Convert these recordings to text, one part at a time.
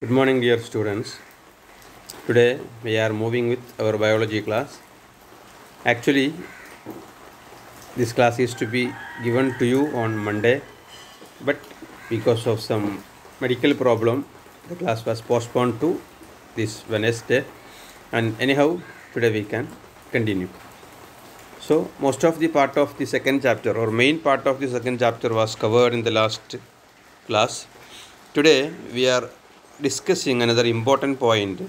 Good morning dear students. Today we are moving with our biology class. Actually this class is to be given to you on Monday but because of some medical problem the class was postponed to this Wednesday and anyhow today we can continue. So most of the part of the second chapter or main part of the second chapter was covered in the last class. Today we are discussing another important point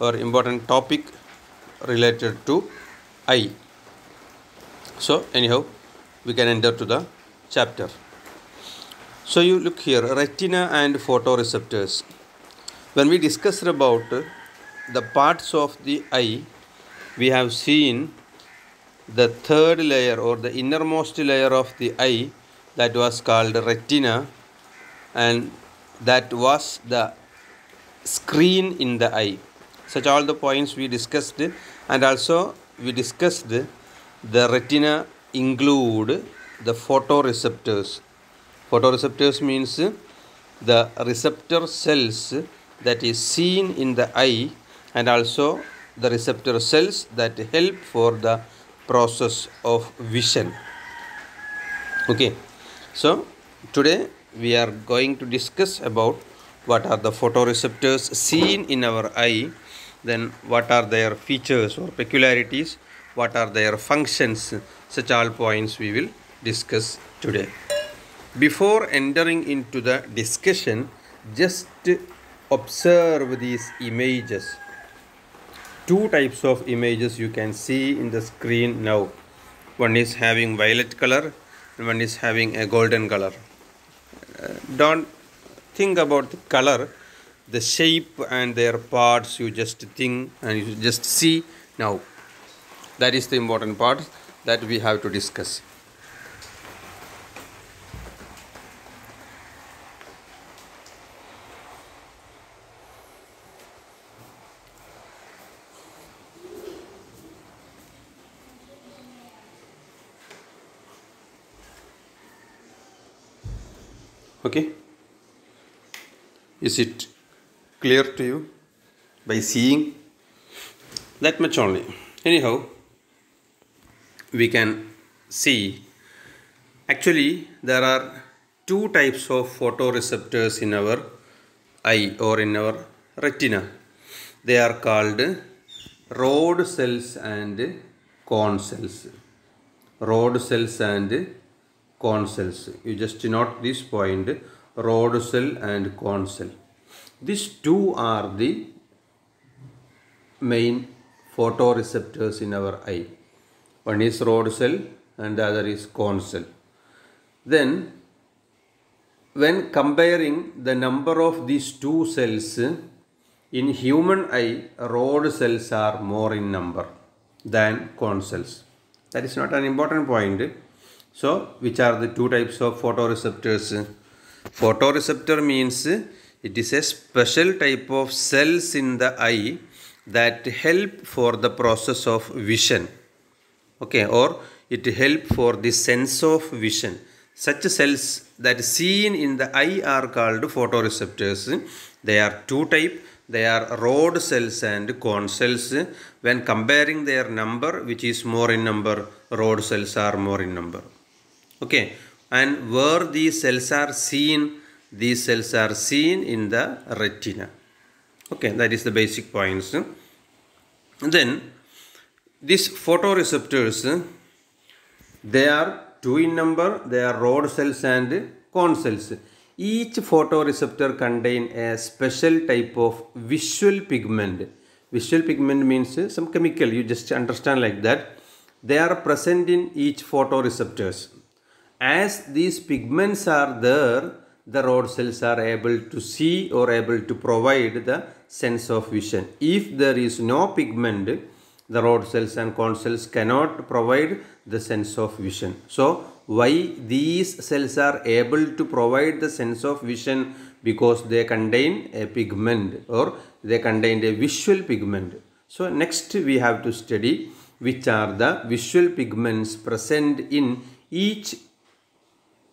or important topic related to I. So, anyhow, we can enter to the chapter. So, you look here retina and photoreceptors. When we discussed about the parts of the eye, we have seen the third layer or the innermost layer of the eye that was called retina and that was the screen in the eye. Such all the points we discussed and also we discussed the retina include the photoreceptors. Photoreceptors means the receptor cells that is seen in the eye and also the receptor cells that help for the process of vision okay so today we are going to discuss about what are the photoreceptors seen in our eye, then what are their features or peculiarities, what are their functions, such all points we will discuss today. Before entering into the discussion, just observe these images. Two types of images you can see in the screen now. One is having violet color and one is having a golden color. Uh, don't think about the color the shape and their parts you just think and you just see now that is the important part that we have to discuss Is it clear to you by seeing? That much only. Anyhow, we can see actually there are two types of photoreceptors in our eye or in our retina. They are called rod cells and cone cells. Rod cells and cone cells. You just note this point rod cell and cone cell. These two are the main photoreceptors in our eye. One is rod cell and the other is cone cell. Then when comparing the number of these two cells in human eye, rod cells are more in number than cone cells. That is not an important point. So, which are the two types of photoreceptors? Photoreceptor means it is a special type of cells in the eye that help for the process of vision. Okay, or it help for the sense of vision. Such cells that seen in the eye are called photoreceptors. They are two type. They are rod cells and cone cells. When comparing their number, which is more in number, rod cells are more in number. Okay and where these cells are seen these cells are seen in the retina okay that is the basic points then these photoreceptors they are two in number they are rod cells and cone cells each photoreceptor contain a special type of visual pigment visual pigment means some chemical you just understand like that they are present in each photoreceptors as these pigments are there, the rod cells are able to see or able to provide the sense of vision. If there is no pigment, the rod cells and cone cells cannot provide the sense of vision. So, why these cells are able to provide the sense of vision? Because they contain a pigment or they contain a visual pigment. So, next we have to study which are the visual pigments present in each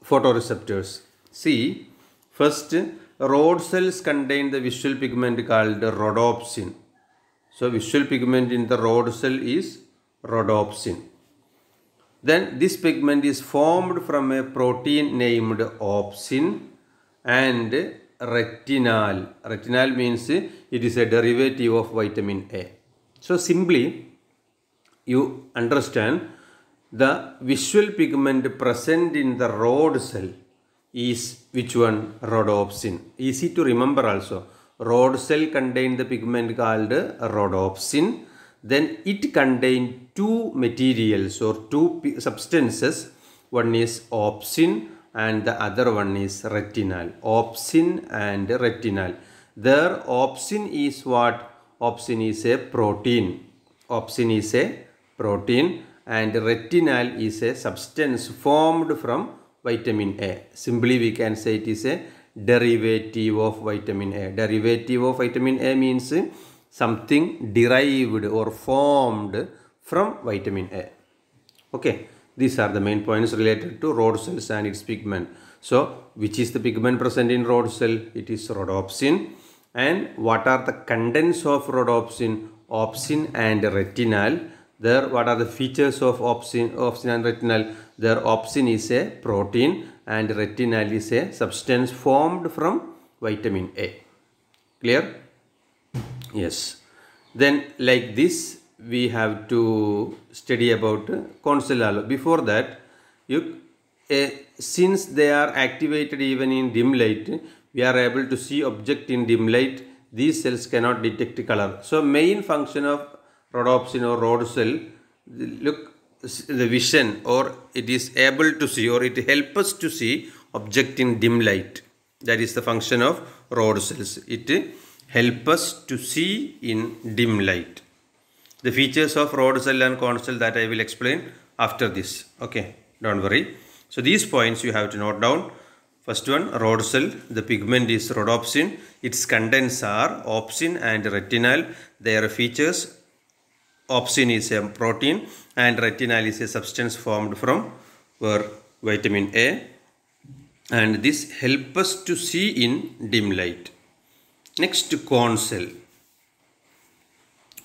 photoreceptors. See, first rod cells contain the visual pigment called rhodopsin. So visual pigment in the rod cell is rhodopsin. Then this pigment is formed from a protein named opsin and retinal. Retinal means it is a derivative of vitamin A. So simply you understand the visual pigment present in the rod cell is which one? Rhodopsin. Easy to remember also. Rod cell contain the pigment called rhodopsin. Then it contain two materials or two substances. One is opsin and the other one is retinal. Opsin and retinal. There opsin is what? Opsin is a protein. Opsin is a protein and retinal is a substance formed from vitamin A. Simply we can say it is a derivative of vitamin A. Derivative of vitamin A means something derived or formed from vitamin A. Okay, these are the main points related to rod cells and its pigment. So, which is the pigment present in rod cell? It is rhodopsin. And what are the contents of rhodopsin? Opsin and retinal there what are the features of opsin, opsin and retinal there opsin is a protein and retinal is a substance formed from vitamin A clear yes then like this we have to study about consolalo before that you uh, since they are activated even in dim light we are able to see object in dim light these cells cannot detect color so main function of rhodopsin or rod cell look the vision or it is able to see or it helps us to see object in dim light that is the function of rod cells it help us to see in dim light the features of rod cell and cone cell that i will explain after this okay don't worry so these points you have to note down first one rod cell the pigment is rhodopsin its contents are opsin and retinal their features Opsin is a protein and retinal is a substance formed from or vitamin A and this help us to see in dim light. Next corn cell.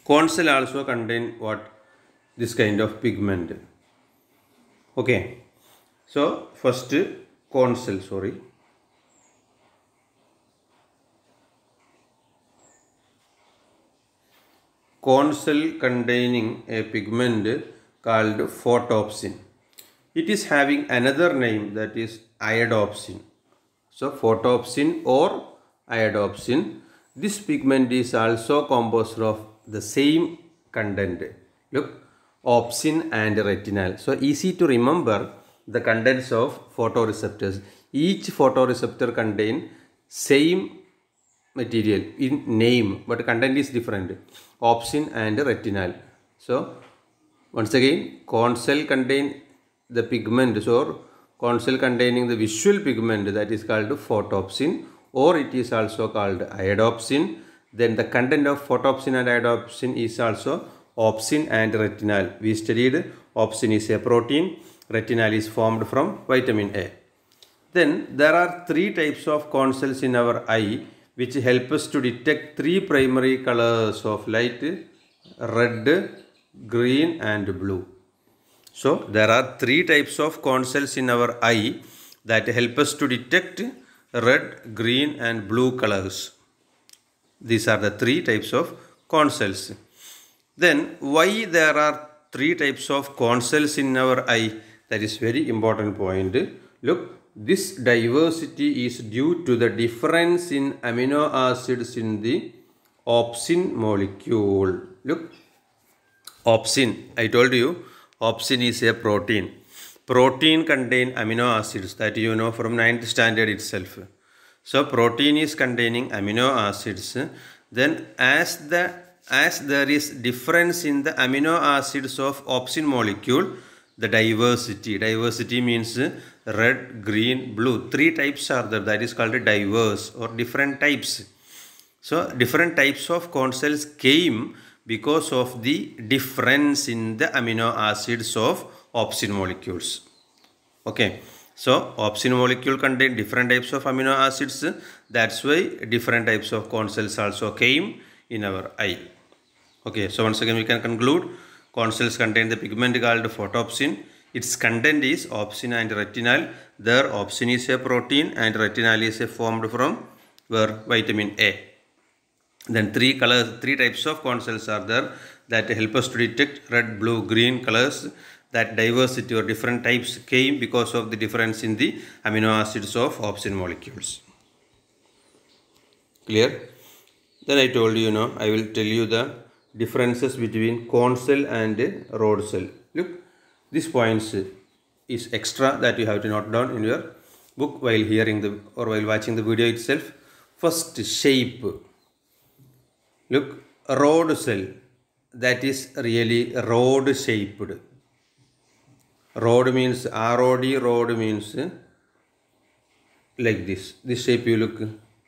Corn cell also contain what this kind of pigment. Okay. So first corn cell sorry cone cell containing a pigment called photopsin. It is having another name that is iodopsin. So photopsin or iodopsin. This pigment is also composed of the same content. Look, opsin and retinal. So easy to remember the contents of photoreceptors. Each photoreceptor contain same material in name but content is different opsin and retinal so once again cell contain the pigment or cell containing the visual pigment that is called photopsin or it is also called iodopsin then the content of photopsin and iodopsin is also opsin and retinal we studied opsin is a protein retinal is formed from vitamin a then there are three types of cells in our eye which help us to detect three primary colors of light red green and blue so there are three types of cones cells in our eye that help us to detect red green and blue colors these are the three types of cones. cells then why there are three types of cones cells in our eye that is very important point look this diversity is due to the difference in amino acids in the opsin molecule. Look, opsin, I told you, opsin is a protein. Protein contain amino acids that you know from 9th standard itself. So protein is containing amino acids. Then as the as there is difference in the amino acids of opsin molecule, the diversity. Diversity means red, green, blue. Three types are there. That is called diverse or different types. So different types of corn cells came because of the difference in the amino acids of opsin molecules. Okay. So opsin molecule contain different types of amino acids. That's why different types of corn cells also came in our eye. Okay. So once again we can conclude Consoles contain the pigment called photopsin. Its content is opsin and retinal. There opsin is a protein and retinal is a formed from where vitamin A. Then three colors, three types of consoles are there that help us to detect red, blue, green colors that diversity or different types came because of the difference in the amino acids of opsin molecules. Clear? Then I told you, you know, I will tell you the differences between cone cell and rod cell. Look, these points is extra that you have to note down in your book while hearing the or while watching the video itself. First shape. Look, rod cell that is really rod shaped. Rod means ROD, rod means like this. This shape you look,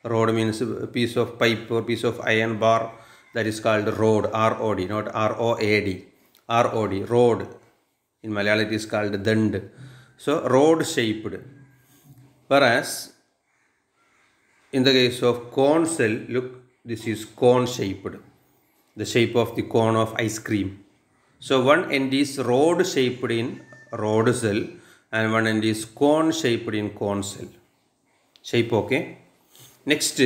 rod means piece of pipe or piece of iron bar that is called road, R-O-D, not R-O-A-D, R-O-D, road. In Malayalam it is called dand. So road shaped. Whereas in the case of cone cell, look, this is cone shaped, the shape of the cone of ice cream. So one end is road shaped in road cell and one end is cone shaped in cone cell. Shape okay. Next,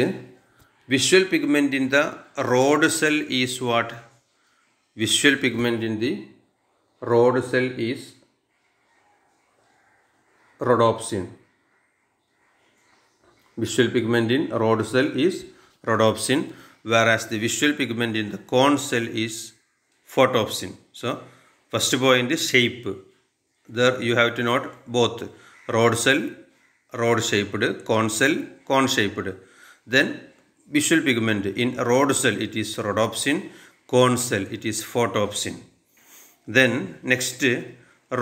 Visual pigment in the rod cell is what? Visual pigment in the rod cell is rhodopsin. Visual pigment in rod cell is rhodopsin whereas the visual pigment in the cone cell is photopsin. So, first point is shape. There you have to note both rod cell, rod shaped, cone cell, cone shaped. Then visual pigment. In rod cell, it is rhodopsin. Cone cell, it is photopsin. Then next,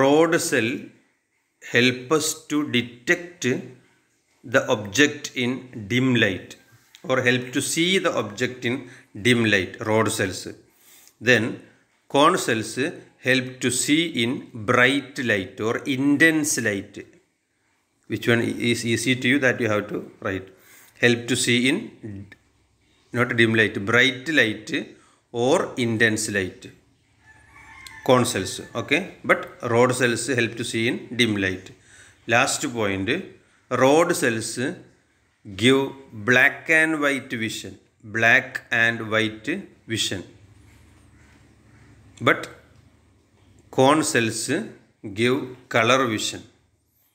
rod cell help us to detect the object in dim light or help to see the object in dim light, rod cells. Then cone cells help to see in bright light or intense light. Which one is easy to you that you have to write. Help to see in not dim light, bright light or intense light. Cone cells, okay, but rod cells help to see in dim light. Last point, rod cells give black and white vision, black and white vision. But cone cells give color vision.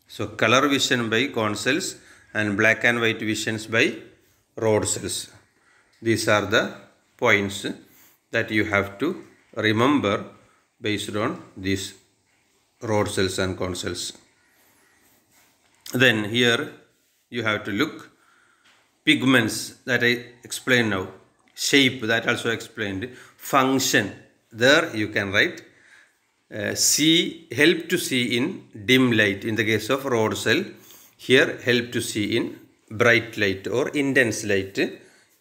So color vision by cone cells and black and white visions by rod cells. These are the points that you have to remember based on these rod cells and cone cells. Then here you have to look pigments that I explained now, shape that also explained, function there you can write uh, see help to see in dim light in the case of rod cell here help to see in bright light or intense light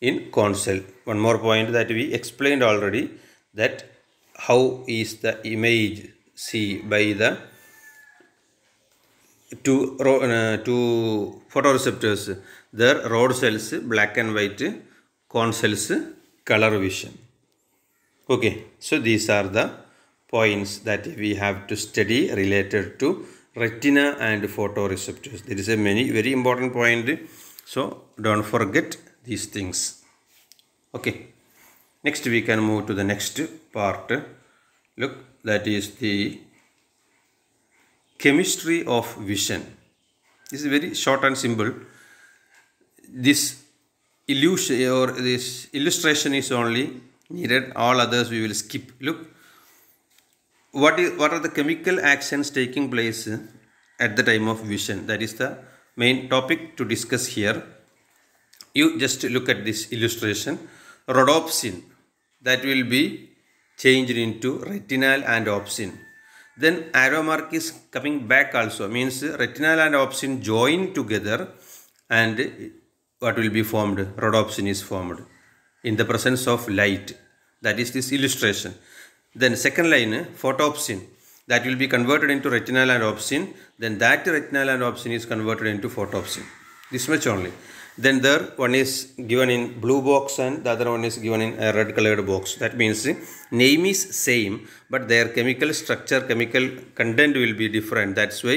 in console. One more point that we explained already that how is the image see by the two, uh, two photoreceptors, their rod cells, black and white, cone cells, color vision. Okay, so these are the points that we have to study related to retina and photoreceptors. There is a many very important point. So don't forget these things okay next we can move to the next part look that is the chemistry of vision this is very short and simple this illusion or this illustration is only needed all others we will skip look what is what are the chemical actions taking place at the time of vision that is the main topic to discuss here you just look at this illustration rhodopsin that will be changed into retinal and opsin then arrow mark is coming back also means retinal and opsin join together and what will be formed rhodopsin is formed in the presence of light that is this illustration then second line photopsin that will be converted into retinal and opsin then that retinal and opsin is converted into photopsin this much only then there one is given in blue box and the other one is given in a red colored box that means name is same but their chemical structure chemical content will be different that's why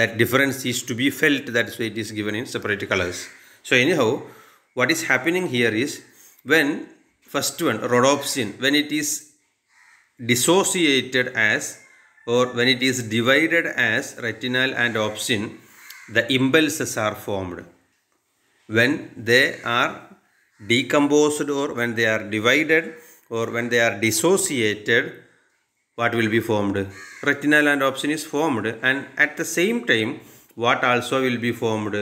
that difference is to be felt that's why it is given in separate colors so anyhow what is happening here is when first one rhodopsin when it is dissociated as or when it is divided as retinal and opsin the impulses are formed when they are decomposed or when they are divided or when they are dissociated, what will be formed? Retinal and opsin is formed and at the same time, what also will be formed?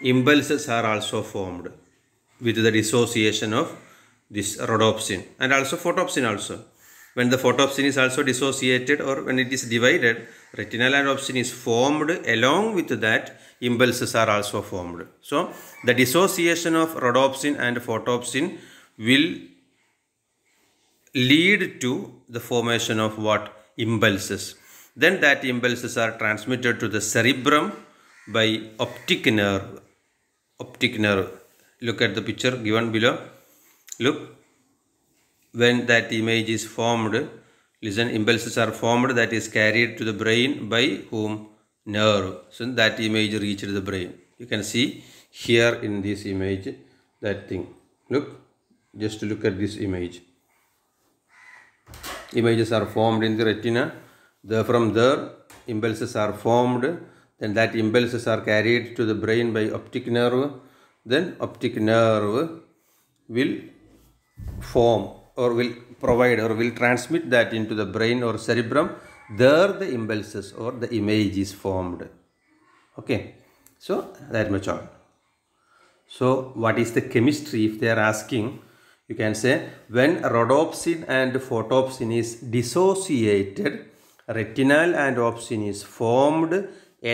Impulses are also formed with the dissociation of this rhodopsin and also photopsin also. When the photopsin is also dissociated or when it is divided, retinal and opsin is formed along with that impulses are also formed. So, the dissociation of rhodopsin and photopsin will lead to the formation of what? Impulses. Then that impulses are transmitted to the cerebrum by optic nerve. Optic nerve. Look at the picture given below. Look. When that image is formed, listen, impulses are formed that is carried to the brain by whom? nerve. So that image reached the brain. You can see here in this image that thing. Look, just look at this image. Images are formed in the retina. There, from there, impulses are formed. Then that impulses are carried to the brain by optic nerve. Then optic nerve will form or will provide or will transmit that into the brain or cerebrum there the impulses or the image is formed okay so that much on so what is the chemistry if they are asking you can say when rhodopsin and photopsin is dissociated retinal and opsin is formed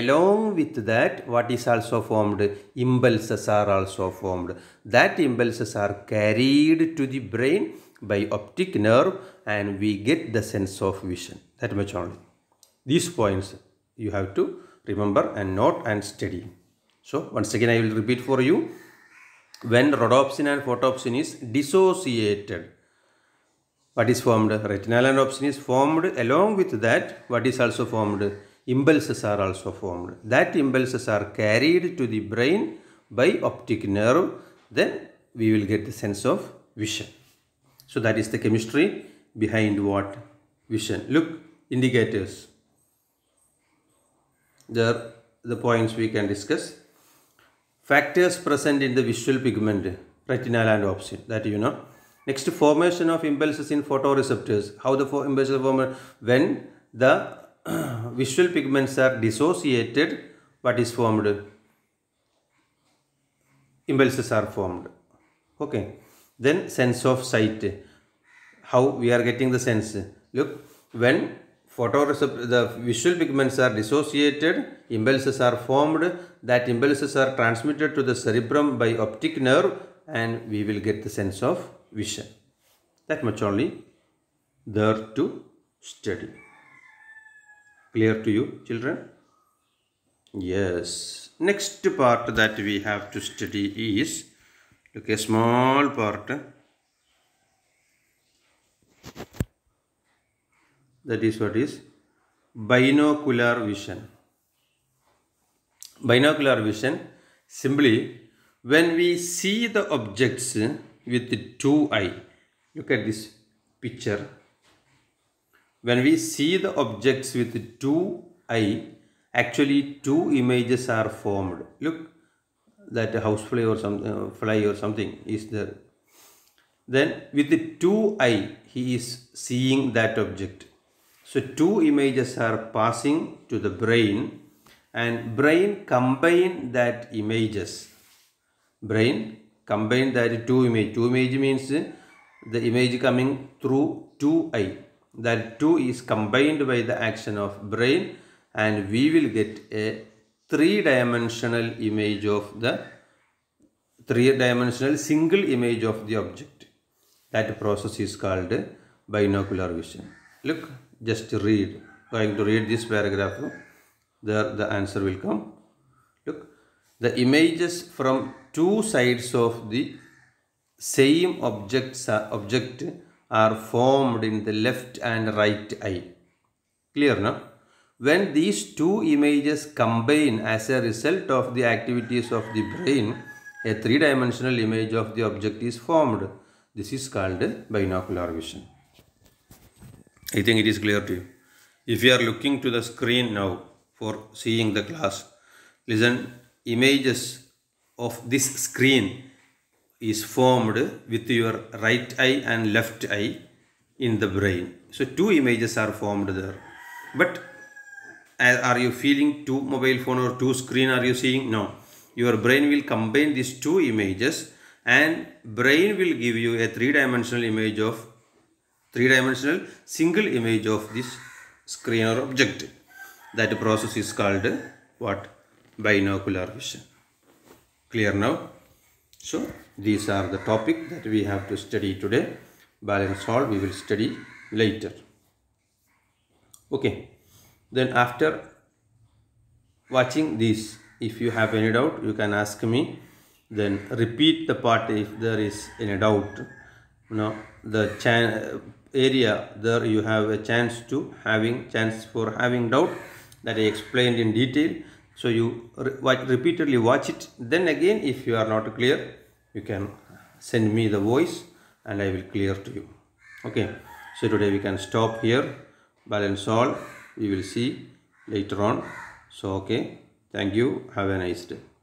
along with that what is also formed impulses are also formed that impulses are carried to the brain by optic nerve and we get the sense of vision. That much only. These points you have to remember and note and study. So once again I will repeat for you. When rhodopsin and photopsin is dissociated, what is formed? Retinal and opsin is formed along with that what is also formed? Impulses are also formed. That impulses are carried to the brain by optic nerve. Then we will get the sense of vision. So that is the chemistry behind what? Vision. Look, indicators. There are the points we can discuss. Factors present in the visual pigment, retinal and opsin, that you know. Next, formation of impulses in photoreceptors. How the impulses formed when the visual pigments are dissociated, what is formed? Impulses are formed. Okay. Then sense of sight. How we are getting the sense. Look, when photoreceptor, the visual pigments are dissociated, impulses are formed, that impulses are transmitted to the cerebrum by optic nerve and we will get the sense of vision. That much only there to study. Clear to you children? Yes. Next part that we have to study is took a small part that is what is binocular vision. Binocular vision simply when we see the objects with the two eye. Look at this picture. When we see the objects with two eye, actually two images are formed. Look, that housefly or some uh, fly or something is there. Then with the two eye, he is seeing that object. So two images are passing to the brain and brain combine that images. Brain combine that two image. Two image means the image coming through two eye. That two is combined by the action of brain and we will get a three-dimensional image of the three-dimensional single image of the object. That process is called binocular vision. Look, just read. Going to read this paragraph. There the answer will come. Look, the images from two sides of the same objects, object are formed in the left and right eye. Clear now? When these two images combine as a result of the activities of the brain, a three-dimensional image of the object is formed. This is called binocular vision. I think it is clear to you. If you are looking to the screen now for seeing the class, listen, images of this screen is formed with your right eye and left eye in the brain. So two images are formed there. But are you feeling two mobile phone or two screen are you seeing no your brain will combine these two images and brain will give you a three dimensional image of three dimensional single image of this screen or object that process is called what binocular vision clear now so these are the topic that we have to study today balance all we will study later okay then after watching this if you have any doubt you can ask me then repeat the part if there is any doubt you know the chan area there you have a chance to having chance for having doubt that I explained in detail so you re repeatedly watch it then again if you are not clear you can send me the voice and I will clear to you okay so today we can stop here balance all we will see later on so okay thank you have a nice day